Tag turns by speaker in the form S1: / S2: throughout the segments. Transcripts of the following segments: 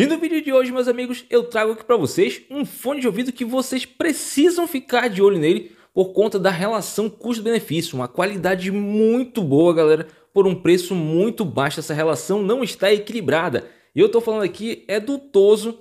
S1: E no vídeo de hoje, meus amigos, eu trago aqui para vocês um fone de ouvido que vocês precisam ficar de olho nele por conta da relação custo-benefício, uma qualidade muito boa, galera, por um preço muito baixo. Essa relação não está equilibrada. E eu estou falando aqui é do Toso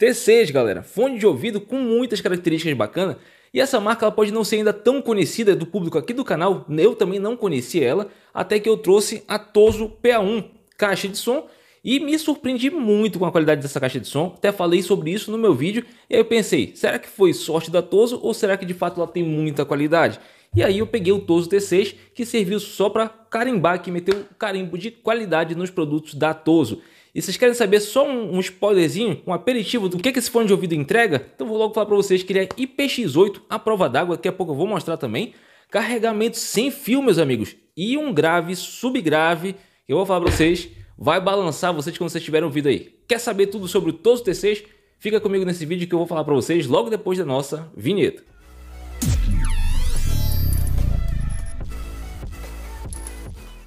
S1: T6, galera, fone de ouvido com muitas características bacanas. E essa marca ela pode não ser ainda tão conhecida do público aqui do canal, eu também não conhecia ela, até que eu trouxe a Toso PA1, caixa de som e me surpreendi muito com a qualidade dessa caixa de som, até falei sobre isso no meu vídeo, e aí eu pensei, será que foi sorte da Toso ou será que de fato ela tem muita qualidade? E aí eu peguei o Toso T6, que serviu só para carimbar, que meteu carimbo de qualidade nos produtos da Toso. E vocês querem saber só um, um, spoilerzinho, um aperitivo do que, que esse fone de ouvido entrega? Então vou logo falar para vocês que ele é IPX8, a prova d'água, daqui a pouco eu vou mostrar também. Carregamento sem fio, meus amigos, e um grave, subgrave, eu vou falar para vocês vai balançar vocês quando vocês tiverem ouvido aí. Quer saber tudo sobre todos os T6? Fica comigo nesse vídeo que eu vou falar para vocês logo depois da nossa vinheta.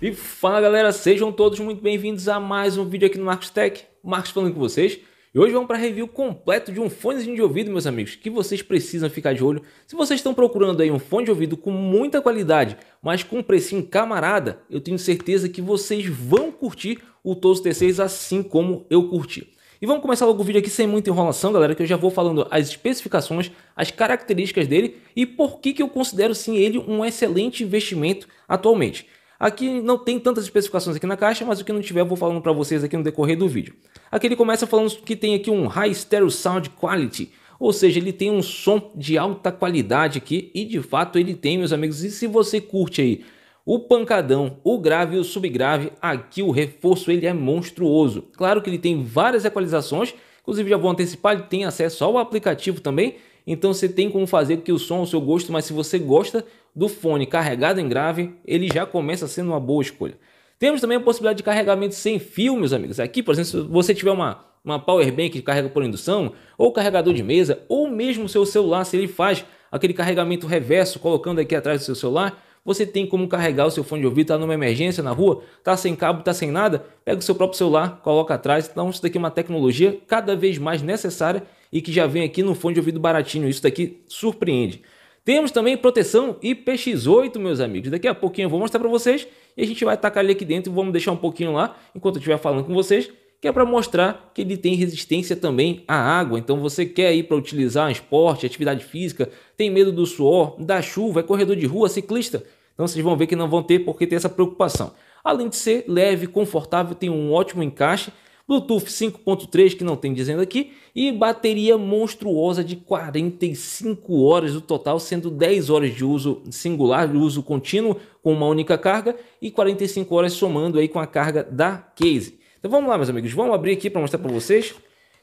S1: E fala galera, sejam todos muito bem-vindos a mais um vídeo aqui no Marcos Tech, Marcos falando com vocês. E hoje vamos para review completo de um fonezinho de ouvido, meus amigos, que vocês precisam ficar de olho. Se vocês estão procurando aí um fone de ouvido com muita qualidade, mas com um precinho camarada, eu tenho certeza que vocês vão curtir o Toast T6 assim como eu curti. E vamos começar logo o vídeo aqui sem muita enrolação, galera, que eu já vou falando as especificações, as características dele e por que, que eu considero sim ele um excelente investimento atualmente. Aqui não tem tantas especificações aqui na caixa, mas o que não tiver eu vou falando para vocês aqui no decorrer do vídeo. Aqui ele começa falando que tem aqui um High Stereo Sound Quality, ou seja, ele tem um som de alta qualidade aqui e de fato ele tem, meus amigos. E se você curte aí o pancadão, o grave e o subgrave, aqui o reforço ele é monstruoso. Claro que ele tem várias equalizações, inclusive já vou antecipar, ele tem acesso ao aplicativo também, então você tem como fazer que o som ao seu gosto, mas se você gosta do fone carregado em grave, ele já começa sendo uma boa escolha. Temos também a possibilidade de carregamento sem fio, meus amigos. Aqui, por exemplo, se você tiver uma, uma power bank que carrega por indução, ou carregador de mesa, ou mesmo seu celular, se ele faz aquele carregamento reverso, colocando aqui atrás do seu celular, você tem como carregar o seu fone de ouvido, tá numa emergência na rua, tá sem cabo, tá sem nada, pega o seu próprio celular, coloca atrás. Então isso daqui é uma tecnologia cada vez mais necessária e que já vem aqui no fone de ouvido baratinho. Isso daqui surpreende. Temos também proteção IPX8, meus amigos. Daqui a pouquinho eu vou mostrar para vocês e a gente vai tacar ele aqui dentro e vamos deixar um pouquinho lá enquanto eu estiver falando com vocês que é para mostrar que ele tem resistência também à água. Então você quer ir para utilizar um esporte, atividade física, tem medo do suor, da chuva, é corredor de rua, ciclista. Então vocês vão ver que não vão ter porque tem essa preocupação. Além de ser leve, confortável, tem um ótimo encaixe, Bluetooth 5.3 que não tem dizendo aqui e bateria monstruosa de 45 horas no total, sendo 10 horas de uso singular, de uso contínuo com uma única carga e 45 horas somando aí com a carga da case. Então vamos lá, meus amigos, vamos abrir aqui para mostrar para vocês.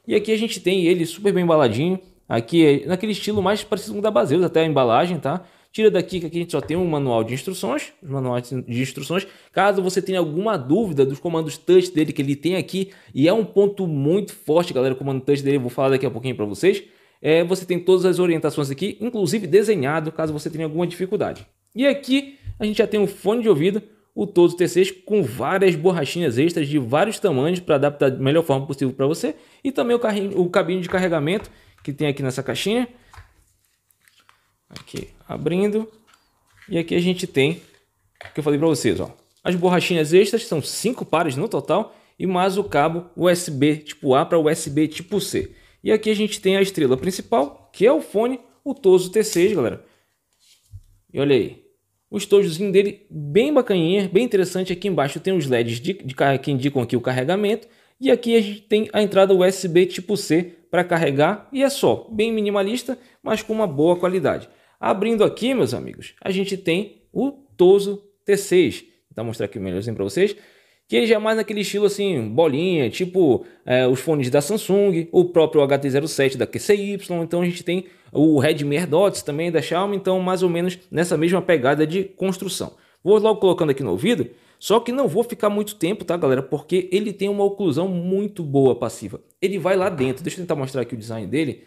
S1: E aqui a gente tem ele super bem embaladinho. Aqui é naquele estilo mais parecido com o da Baseus, até a embalagem, tá? Tira daqui que aqui a gente só tem um manual de instruções, manual de instruções. Caso você tenha alguma dúvida dos comandos touch dele que ele tem aqui, e é um ponto muito forte, galera, o comando touch dele, eu vou falar daqui a pouquinho para vocês. É, você tem todas as orientações aqui, inclusive desenhado, caso você tenha alguma dificuldade. E aqui a gente já tem um fone de ouvido o todo T6 com várias borrachinhas extras de vários tamanhos para adaptar da melhor forma possível para você e também o, carrinho, o cabinho de carregamento que tem aqui nessa caixinha. Aqui abrindo e aqui a gente tem o que eu falei para vocês, ó. As borrachinhas extras são cinco pares no total e mais o cabo USB tipo A para USB tipo C. E aqui a gente tem a estrela principal, que é o fone, o Toso T6, galera. E olha aí, o estojozinho dele bem bacaninha, bem interessante. Aqui embaixo tem os LEDs de, de, que indicam aqui o carregamento. E aqui a gente tem a entrada USB tipo C para carregar. E é só, bem minimalista, mas com uma boa qualidade. Abrindo aqui, meus amigos, a gente tem o Toso T6. Vou mostrar aqui melhorzinho para vocês que ele já é mais naquele estilo assim, bolinha, tipo é, os fones da Samsung, o próprio HT07 da QCY, então a gente tem o Redmi AirDots também da Xiaomi, então mais ou menos nessa mesma pegada de construção. Vou logo colocando aqui no ouvido, só que não vou ficar muito tempo, tá galera, porque ele tem uma oclusão muito boa passiva. Ele vai lá dentro, deixa eu tentar mostrar aqui o design dele,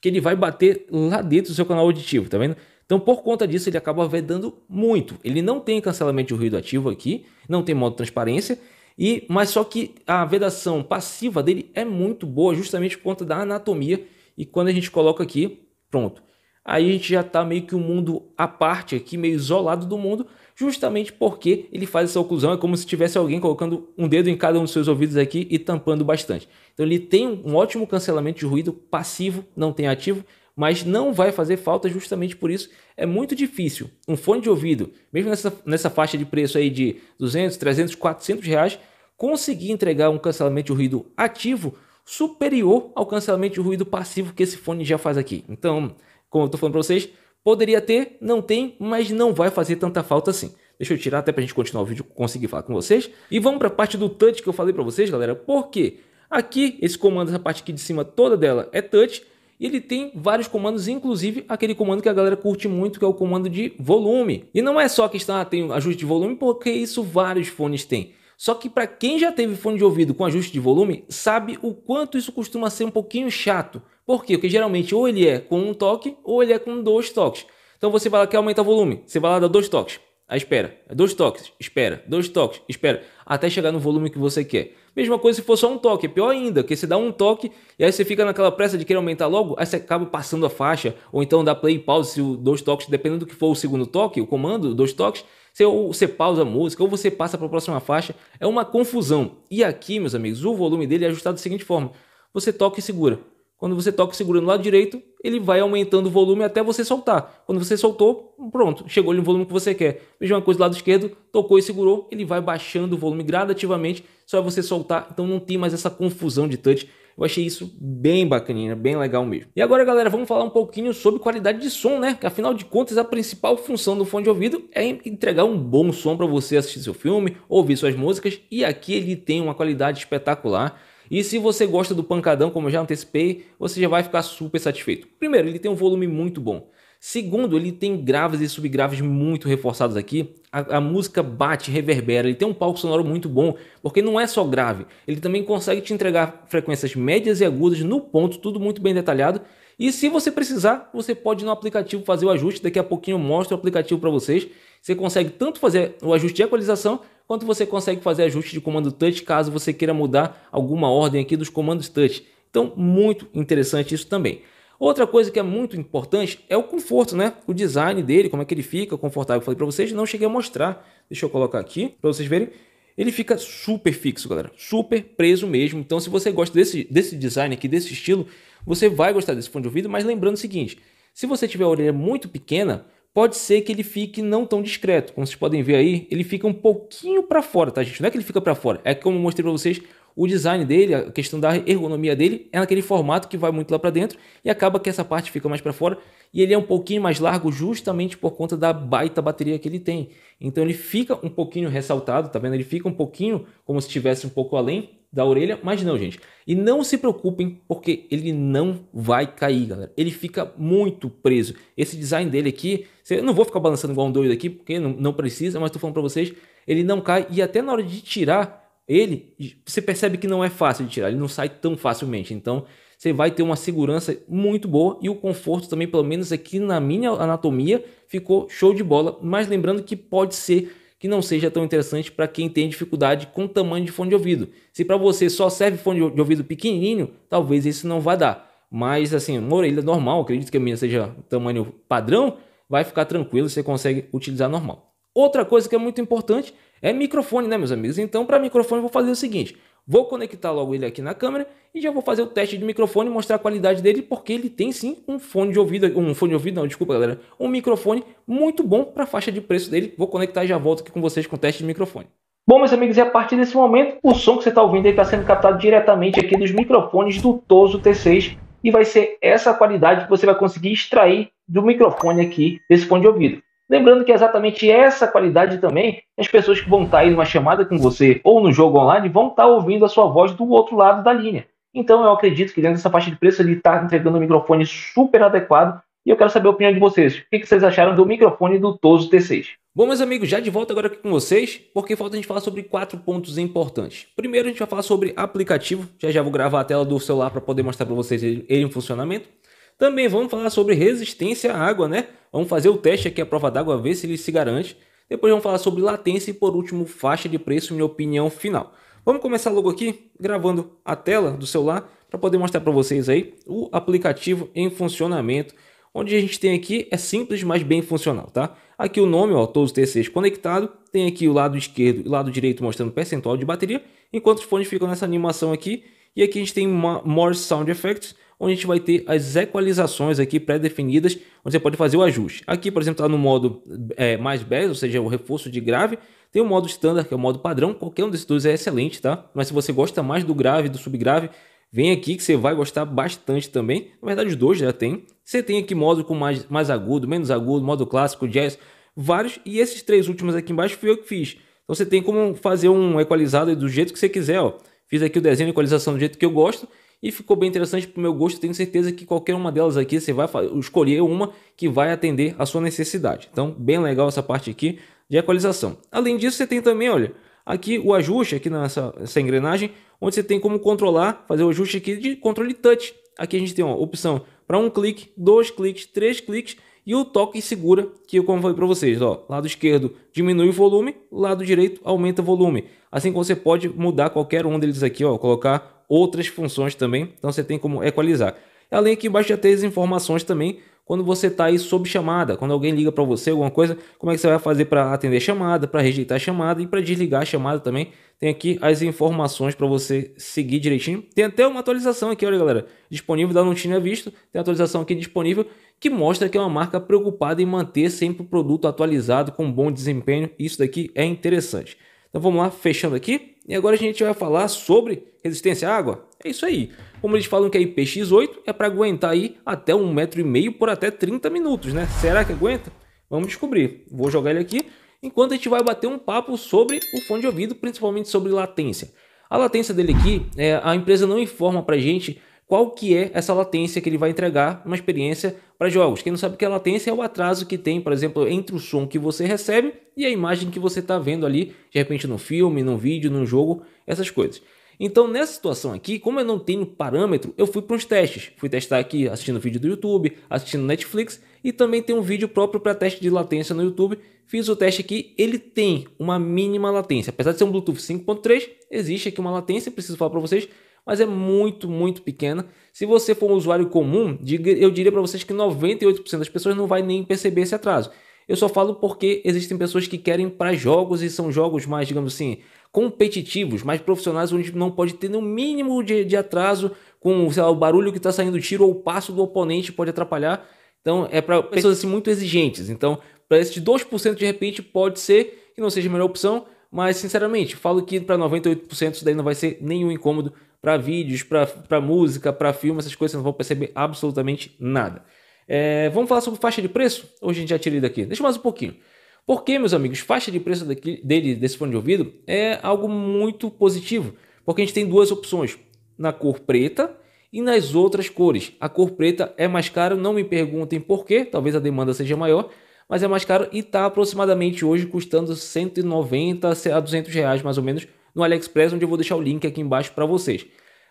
S1: que ele vai bater lá dentro do seu canal auditivo, tá vendo? Então, por conta disso, ele acaba vedando muito. Ele não tem cancelamento de ruído ativo aqui, não tem modo transparência, e mas só que a vedação passiva dele é muito boa, justamente por conta da anatomia. E quando a gente coloca aqui, pronto. Aí a gente já está meio que um mundo à parte aqui, meio isolado do mundo, justamente porque ele faz essa oclusão. É como se tivesse alguém colocando um dedo em cada um dos seus ouvidos aqui e tampando bastante. Então ele tem um ótimo cancelamento de ruído passivo, não tem ativo, mas não vai fazer falta justamente por isso. É muito difícil. Um fone de ouvido, mesmo nessa, nessa faixa de preço aí de 200, 300, 400 reais, conseguir entregar um cancelamento de ruído ativo superior ao cancelamento de ruído passivo que esse fone já faz aqui. Então, como eu estou falando para vocês, poderia ter, não tem, mas não vai fazer tanta falta assim. Deixa eu tirar até para a gente continuar o vídeo conseguir falar com vocês. E vamos para a parte do touch que eu falei para vocês, galera. Por quê? Aqui, esse comando, essa parte aqui de cima toda dela é touch. E ele tem vários comandos, inclusive aquele comando que a galera curte muito, que é o comando de volume. E não é só que está ah, tem ajuste de volume, porque isso vários fones têm. Só que para quem já teve fone de ouvido com ajuste de volume, sabe o quanto isso costuma ser um pouquinho chato. Por quê? Porque geralmente ou ele é com um toque ou ele é com dois toques. Então você vai lá que aumenta o volume, você vai lá dá dois toques, aí espera, dois toques, espera, dois toques, espera, até chegar no volume que você quer. Mesma coisa se for só um toque, é pior ainda, que você dá um toque e aí você fica naquela pressa de querer aumentar logo, aí você acaba passando a faixa, ou então dá play e pause se o dois toques, dependendo do que for o segundo toque, o comando, dois toques, você, ou você pausa a música, ou você passa para a próxima faixa, é uma confusão. E aqui, meus amigos, o volume dele é ajustado da seguinte forma: você toca e segura. Quando você toca e segura no lado direito, ele vai aumentando o volume até você soltar. Quando você soltou, pronto, chegou no volume que você quer. Mesma coisa do lado esquerdo, tocou e segurou, ele vai baixando o volume gradativamente só é você soltar, então não tem mais essa confusão de touch. Eu achei isso bem bacaninha, bem legal mesmo. E agora, galera, vamos falar um pouquinho sobre qualidade de som, né? Que afinal de contas, a principal função do fone de ouvido é entregar um bom som para você assistir seu filme, ouvir suas músicas, e aqui ele tem uma qualidade espetacular. E se você gosta do pancadão, como eu já antecipei, você já vai ficar super satisfeito. Primeiro, ele tem um volume muito bom. Segundo, ele tem graves e subgraves muito reforçados aqui. A, a, música bate, reverbera, ele tem um palco sonoro muito bom, porque não é só grave, ele também consegue te entregar frequências médias e agudas no ponto, tudo muito bem detalhado. E se você precisar, você pode ir no aplicativo fazer o ajuste. Daqui a pouquinho eu mostro o aplicativo para vocês. Você consegue tanto fazer o ajuste de equalização, quanto você consegue fazer ajuste de comando touch, caso você queira mudar alguma ordem aqui dos comandos touch. Então, muito interessante isso também. Outra coisa que é muito importante é o conforto, né? O design dele, como é que ele fica confortável. Eu falei para vocês, não cheguei a mostrar. Deixa eu colocar aqui para vocês verem. Ele fica super fixo, galera. Super preso mesmo. Então, se você gosta desse, desse design aqui, desse estilo, você vai gostar desse fone de ouvido. Mas lembrando o seguinte, se você tiver a orelha muito pequena, pode ser que ele fique não tão discreto. Como vocês podem ver aí, ele fica um pouquinho para fora, tá gente? Não é que ele fica para fora, é que como eu mostrei para vocês, o design dele, a questão da ergonomia dele é naquele formato que vai muito lá para dentro e acaba que essa parte fica mais para fora e ele é um pouquinho mais largo justamente por conta da baita bateria que ele tem. Então ele fica um pouquinho ressaltado, tá vendo? Ele fica um pouquinho como se estivesse um pouco além da orelha, mas não, gente. E não se preocupem porque ele não vai cair, galera. Ele fica muito preso. Esse design dele aqui, eu não vou ficar balançando igual um doido aqui porque não, precisa, mas estou falando para vocês, ele não cai e até na hora de tirar ele você percebe que não é fácil de tirar, ele não sai tão facilmente. Então você vai ter uma segurança muito boa e o conforto também, pelo menos aqui na minha anatomia, ficou show de bola. Mas lembrando que pode ser que não seja tão interessante para quem tem dificuldade com tamanho de fone de ouvido. Se para você só serve fone de ouvido pequenininho, talvez isso não vá dar. Mas assim, uma orelha normal, acredito que a minha seja tamanho padrão, vai ficar tranquilo, você consegue utilizar normal. Outra coisa que é muito importante é microfone, né, meus amigos? Então, para microfone, vou fazer o seguinte: vou conectar logo ele aqui na câmera e já vou fazer o teste de microfone, mostrar a qualidade dele, porque ele tem sim um fone de ouvido, um fone de ouvido, não, desculpa, galera, um microfone muito bom para a faixa de preço dele. Vou conectar e já volto aqui com vocês com o teste de microfone. Bom, meus amigos, e a partir desse momento, o som que você está ouvindo está sendo captado diretamente aqui dos microfones do Toso T6 e vai ser essa qualidade que você vai conseguir extrair do microfone aqui desse fone de ouvido. Lembrando que é exatamente essa qualidade também, as pessoas que vão estar aí numa chamada com você ou no jogo online vão estar ouvindo a sua voz do outro lado da linha. Então eu acredito que dentro dessa faixa de preço ele está entregando um microfone super adequado e eu quero saber a opinião de vocês. O que vocês acharam do microfone do Toso T6? Bom, meus amigos, já de volta agora aqui com vocês, porque falta a gente falar sobre quatro pontos importantes. Primeiro, a gente vai falar sobre aplicativo. Já já vou gravar a tela do celular para poder mostrar para vocês ele em funcionamento. Também vamos falar sobre resistência à água, né? Vamos fazer o teste aqui, a prova d'água, ver se ele se garante. Depois vamos falar sobre latência e por último faixa de preço, minha opinião final. Vamos começar logo aqui, gravando a tela do celular, para poder mostrar para vocês aí o aplicativo em funcionamento. Onde a gente tem aqui é simples, mas bem funcional, tá? Aqui o nome, ó, todos T6 conectado. Tem aqui o lado esquerdo e o lado direito mostrando percentual de bateria. Enquanto os fones ficam nessa animação aqui, e aqui a gente tem uma More Sound Effects, onde a gente vai ter as equalizações aqui pré-definidas, onde você pode fazer o ajuste. Aqui, por exemplo, está no modo é, mais bass, ou seja, o reforço de grave. Tem o modo standard, que é o modo padrão. Qualquer um desses dois é excelente, tá? Mas se você gosta mais do grave, do subgrave, vem aqui que você vai gostar bastante também. Na verdade, os dois já tem. Você tem aqui modo com mais, mais agudo, menos agudo, modo clássico, jazz, vários. E esses três últimos aqui embaixo foi eu que fiz. Então você tem como fazer um equalizado do jeito que você quiser, ó. Fiz aqui o desenho e equalização do jeito que eu gosto e ficou bem interessante para o meu gosto. Tenho certeza que qualquer uma delas aqui você vai escolher uma que vai atender a sua necessidade. Então, bem legal essa parte aqui de equalização. Além disso, você tem também, olha, aqui o ajuste aqui nessa essa engrenagem, onde você tem como controlar, fazer o ajuste aqui de controle touch. Aqui a gente tem uma opção para um clique, dois cliques, três cliques e o toque segura, que eu como falei para vocês, ó, lado esquerdo diminui o volume, lado direito aumenta o volume. Assim que você pode mudar qualquer um deles aqui, ó, colocar outras funções também, então você tem como equalizar. Além aqui embaixo já tem as informações também quando você está aí sob chamada, quando alguém liga para você alguma coisa, como é que você vai fazer para atender a chamada, para rejeitar a chamada e para desligar a chamada também. Tem aqui as informações para você seguir direitinho. Tem até uma atualização aqui, olha galera, disponível, da não tinha visto. Tem atualização aqui disponível que mostra que é uma marca preocupada em manter sempre o produto atualizado com bom desempenho. Isso daqui é interessante. Então vamos lá, fechando aqui. E agora a gente vai falar sobre resistência à água. É isso aí. Como eles falam que a IPX8 é para aguentar aí até um metro e meio por até 30 minutos, né? Será que aguenta? Vamos descobrir. Vou jogar ele aqui enquanto a gente vai bater um papo sobre o fone de ouvido, principalmente sobre latência. A latência dele aqui, é, a empresa não informa para gente qual que é essa latência que ele vai entregar uma experiência para jogos. Quem não sabe o que é latência é o atraso que tem, por exemplo, entre o som que você recebe e a imagem que você está vendo ali, de repente no filme, no vídeo, no jogo, essas coisas. Então, nessa situação aqui, como eu não tenho parâmetro, eu fui para uns testes. Fui testar aqui assistindo vídeo do YouTube, assistindo Netflix e também tem um vídeo próprio para teste de latência no YouTube. Fiz o teste aqui, ele tem uma mínima latência. Apesar de ser um Bluetooth 5.3, existe aqui uma latência, preciso falar para vocês mas é muito, muito pequena. Se você for um usuário comum, eu diria para vocês que 98% das pessoas não vai nem perceber esse atraso. Eu só falo porque existem pessoas que querem para jogos e são jogos mais, digamos assim, competitivos, mais profissionais, onde não pode ter no mínimo de, de atraso com lá, o barulho que está saindo tiro ou o passo do oponente pode atrapalhar. Então é para pessoas assim, muito exigentes. Então, para esses 2% de repente pode ser que não seja a melhor opção, mas sinceramente, falo que para 98% isso daí não vai ser nenhum incômodo para vídeos, para música, para filme, essas coisas, não vão perceber absolutamente nada. É, vamos falar sobre faixa de preço? Hoje a gente já tira ele daqui. Deixa mais um pouquinho. Porque, meus amigos, faixa de preço daqui, dele, desse fone de ouvido, é algo muito positivo. Porque a gente tem duas opções. Na cor preta e nas outras cores. A cor preta é mais cara. não me perguntem por quê, talvez a demanda seja maior, mas é mais caro e está aproximadamente hoje custando 190 a 200 reais mais ou menos no AliExpress, onde eu vou deixar o link aqui embaixo para vocês.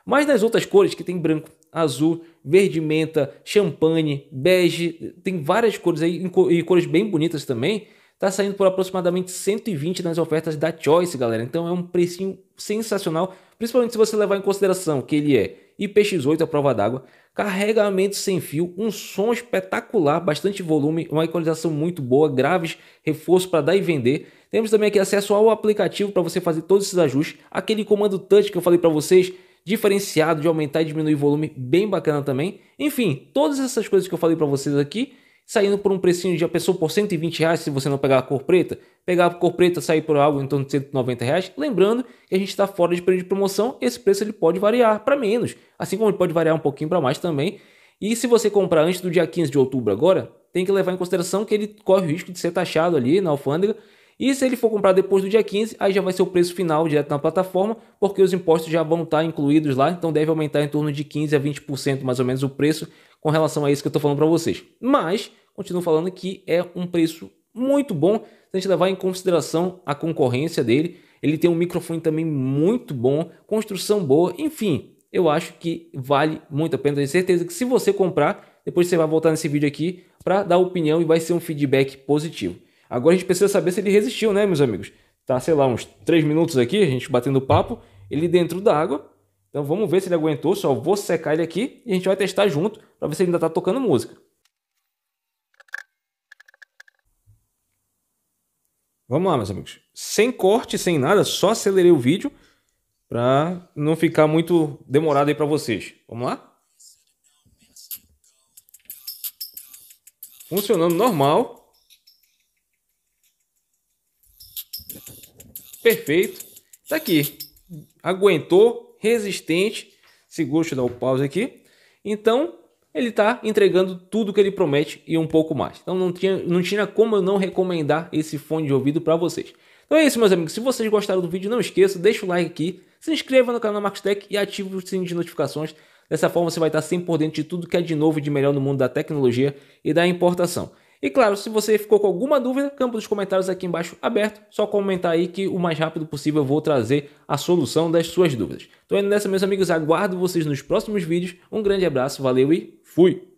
S1: Mas nas outras cores, que tem branco, azul, verde menta, champanhe, bege, tem várias cores aí e cores bem bonitas também, tá saindo por aproximadamente 120 nas ofertas da Choice, galera. Então é um precinho sensacional, principalmente se você levar em consideração que ele é IPX8 à prova d'água, carregamento sem fio, um som espetacular, bastante volume, uma equalização muito boa, graves, reforço para dar e vender. Temos também aqui acesso ao aplicativo para você fazer todos esses ajustes, aquele comando touch que eu falei para vocês, diferenciado de aumentar e diminuir volume, bem bacana também. Enfim, todas essas coisas que eu falei para vocês aqui, saindo por um precinho de a pessoa por 120 reais se você não pegar a cor preta, pegar a cor preta sair por algo em torno de 190 reais. Lembrando que a gente está fora de período de promoção, esse preço ele pode variar para menos, assim como ele pode variar um pouquinho para mais também. E se você comprar antes do dia 15 de outubro agora, tem que levar em consideração que ele corre o risco de ser taxado ali na alfândega e se ele for comprar depois do dia 15, aí já vai ser o preço final direto na plataforma, porque os impostos já vão estar incluídos lá, então deve aumentar em torno de 15 a 20% mais ou menos o preço com relação a isso que eu estou falando para vocês. Mas, continuo falando que é um preço muito bom se a gente levar em consideração a concorrência dele. Ele tem um microfone também muito bom, construção boa, enfim, eu acho que vale muito a pena. Tenho certeza que se você comprar, depois você vai voltar nesse vídeo aqui para dar opinião e vai ser um feedback positivo. Agora a gente precisa saber se ele resistiu, né, meus amigos? Tá, sei lá, uns 3 minutos aqui, a gente batendo papo, ele dentro da água. Então vamos ver se ele aguentou, só vou secar ele aqui e a gente vai testar junto para ver se ele ainda tá tocando música. Vamos lá, meus amigos. Sem corte, sem nada, só acelerei o vídeo para não ficar muito demorado aí para vocês. Vamos lá? Funcionando normal. perfeito. Tá aqui. Aguentou, resistente. Seguro, deixa eu dar o um pause aqui. Então, ele está entregando tudo que ele promete e um pouco mais. Então, não tinha, não tinha como eu não recomendar esse fone de ouvido para vocês. Então é isso, meus amigos. Se vocês gostaram do vídeo, não esqueça, deixa o like aqui, se inscreva no canal Marcos Tech e ative o sininho de notificações. Dessa forma, você vai estar sempre por dentro de tudo que é de novo e de melhor no mundo da tecnologia e da importação. E claro, se você ficou com alguma dúvida, campo dos comentários aqui embaixo aberto, só comentar aí que o mais rápido possível eu vou trazer a solução das suas dúvidas. Então é nessa, meus amigos, aguardo vocês nos próximos vídeos. Um grande abraço, valeu e fui!